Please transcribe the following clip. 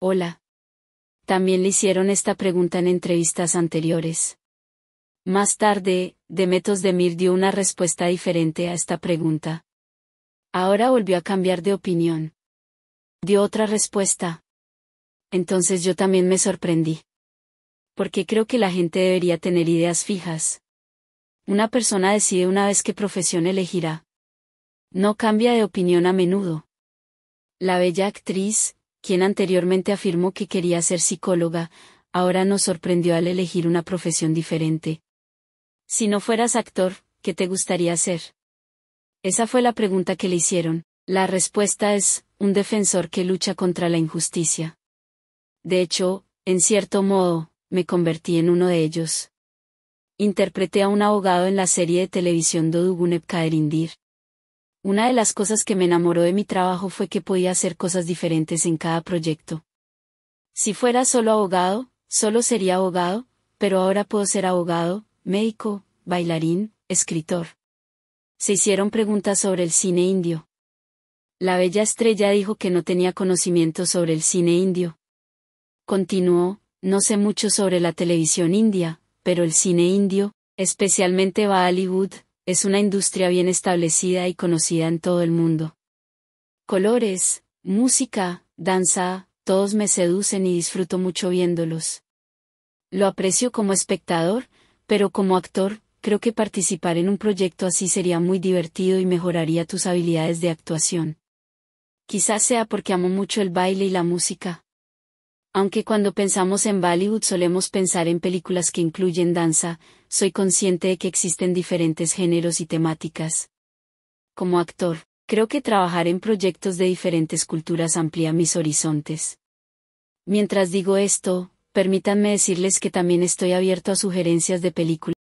Hola. También le hicieron esta pregunta en entrevistas anteriores. Más tarde, Demetos Demir dio una respuesta diferente a esta pregunta. Ahora volvió a cambiar de opinión. Dio otra respuesta. Entonces yo también me sorprendí. Porque creo que la gente debería tener ideas fijas. Una persona decide una vez qué profesión elegirá. No cambia de opinión a menudo. La bella actriz, quien anteriormente afirmó que quería ser psicóloga, ahora nos sorprendió al elegir una profesión diferente. Si no fueras actor, ¿qué te gustaría ser? Esa fue la pregunta que le hicieron. La respuesta es, un defensor que lucha contra la injusticia. De hecho, en cierto modo, me convertí en uno de ellos. Interpreté a un abogado en la serie de televisión Dodugunep Kaerindir. Una de las cosas que me enamoró de mi trabajo fue que podía hacer cosas diferentes en cada proyecto. Si fuera solo abogado, solo sería abogado, pero ahora puedo ser abogado, médico, bailarín, escritor. Se hicieron preguntas sobre el cine indio. La bella estrella dijo que no tenía conocimiento sobre el cine indio. Continuó, no sé mucho sobre la televisión india, pero el cine indio, especialmente Bollywood, es una industria bien establecida y conocida en todo el mundo. Colores, música, danza, todos me seducen y disfruto mucho viéndolos. Lo aprecio como espectador, pero como actor, creo que participar en un proyecto así sería muy divertido y mejoraría tus habilidades de actuación. Quizás sea porque amo mucho el baile y la música. Aunque cuando pensamos en Bollywood solemos pensar en películas que incluyen danza, soy consciente de que existen diferentes géneros y temáticas. Como actor, creo que trabajar en proyectos de diferentes culturas amplía mis horizontes. Mientras digo esto, permítanme decirles que también estoy abierto a sugerencias de películas